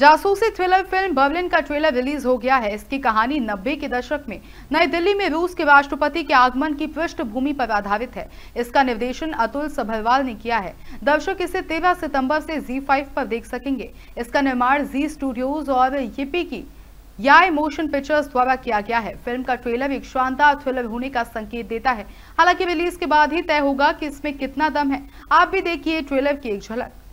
जासूसी thriller film Berlin का trailer release हो गया है इसकी कहानी नब्बे के दशक में नई दिल्ली में रूस के राष्ट्रपति के आगमन की पृष्ठभूमि पर आधारित है इसका निर्देशन अतुल सभरवाल ने किया है दर्शक इसे 13 सितंबर से जी फाइव पर देख सकेंगे इसका निर्माण जी स्टूडियोज और यूपी की या मोशन पिक्चर्स द्वारा किया गया है फिल्म का ट्रेलर एक शानदार थ्रिलर होने का संकेत देता है हालांकि रिलीज के बाद ही तय होगा कि इसमें कितना दम है आप भी देखिए ट्रेलर की एक झलक